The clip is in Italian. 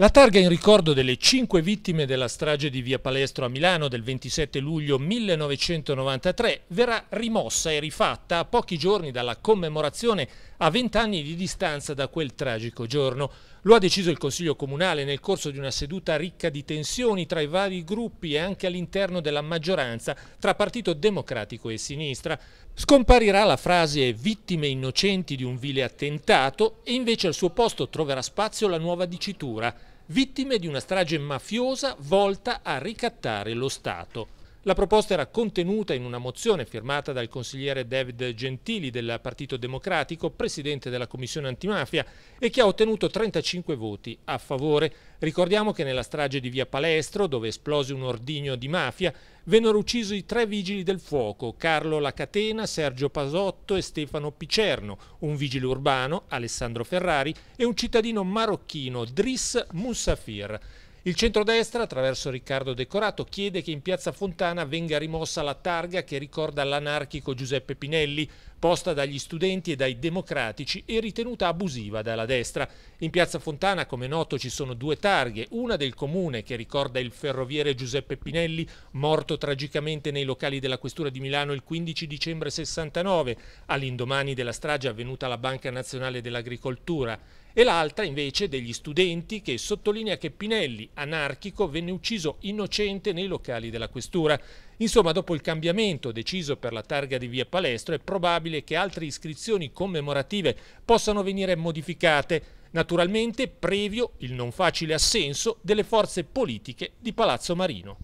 La targa in ricordo delle cinque vittime della strage di Via Palestro a Milano del 27 luglio 1993 verrà rimossa e rifatta a pochi giorni dalla commemorazione a vent'anni di distanza da quel tragico giorno. Lo ha deciso il Consiglio Comunale nel corso di una seduta ricca di tensioni tra i vari gruppi e anche all'interno della maggioranza tra Partito Democratico e Sinistra. Scomparirà la frase vittime innocenti di un vile attentato e invece al suo posto troverà spazio la nuova dicitura vittime di una strage mafiosa volta a ricattare lo Stato. La proposta era contenuta in una mozione firmata dal consigliere David Gentili del Partito Democratico, presidente della Commissione antimafia, e che ha ottenuto 35 voti a favore. Ricordiamo che nella strage di via Palestro, dove esplose un ordigno di mafia, vennero uccisi i tre vigili del fuoco, Carlo Lacatena, Sergio Pasotto e Stefano Picerno, un vigile urbano, Alessandro Ferrari, e un cittadino marocchino, Driss Moussafir. Il centrodestra, attraverso Riccardo Decorato, chiede che in piazza Fontana venga rimossa la targa che ricorda l'anarchico Giuseppe Pinelli, posta dagli studenti e dai democratici e ritenuta abusiva dalla destra. In piazza Fontana, come noto, ci sono due targhe, una del comune che ricorda il ferroviere Giuseppe Pinelli, morto tragicamente nei locali della Questura di Milano il 15 dicembre 69, all'indomani della strage avvenuta alla Banca Nazionale dell'Agricoltura e l'altra invece degli studenti che sottolinea che Pinelli, anarchico, venne ucciso innocente nei locali della questura. Insomma, dopo il cambiamento deciso per la targa di via Palestro, è probabile che altre iscrizioni commemorative possano venire modificate, naturalmente previo il non facile assenso delle forze politiche di Palazzo Marino.